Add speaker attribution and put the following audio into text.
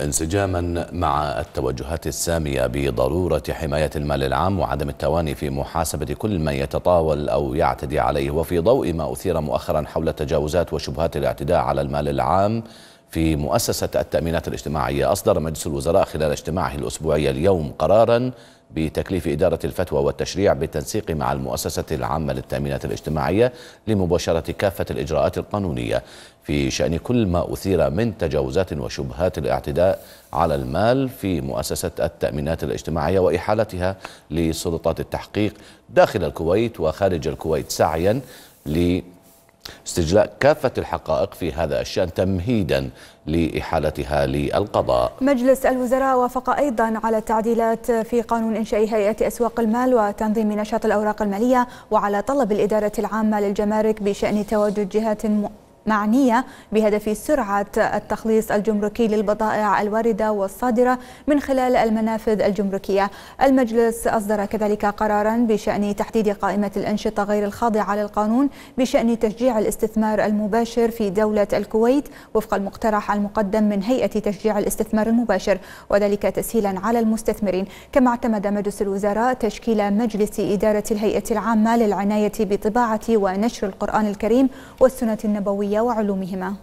Speaker 1: انسجاما مع التوجهات السامية بضرورة حماية المال العام وعدم التواني في محاسبة كل من يتطاول أو يعتدي عليه وفي ضوء ما أثير مؤخرا حول التجاوزات وشبهات الاعتداء على المال العام في مؤسسة التأمينات الاجتماعية أصدر مجلس الوزراء خلال اجتماعه الأسبوعي اليوم قرارا بتكليف إدارة الفتوى والتشريع بالتنسيق مع المؤسسة العامة للتأمينات الاجتماعية لمباشرة كافة الإجراءات القانونية في شأن كل ما أثير من تجاوزات وشبهات الاعتداء على المال في مؤسسة التأمينات الاجتماعية وإحالتها لسلطات التحقيق داخل الكويت وخارج الكويت سعيا ل استجلاء كافة الحقائق في هذا الشأن تمهيدا لإحالتها للقضاء
Speaker 2: مجلس الوزراء وافق أيضا على التعديلات في قانون إنشاء هيئة أسواق المال وتنظيم نشاط الأوراق المالية وعلى طلب الإدارة العامة للجمارك بشأن تواجد جهات معنية بهدف سرعة التخليص الجمركي للبضائع الواردة والصادرة من خلال المنافذ الجمركية المجلس أصدر كذلك قرارا بشأن تحديد قائمة الأنشطة غير الخاضعة للقانون بشأن تشجيع الاستثمار المباشر في دولة الكويت وفق المقترح المقدم من هيئة تشجيع الاستثمار المباشر وذلك تسهيلا على المستثمرين كما اعتمد مجلس الوزراء تشكيل مجلس إدارة الهيئة العامة للعناية بطباعة ونشر القرآن الكريم والسنة النبوية وعلومهما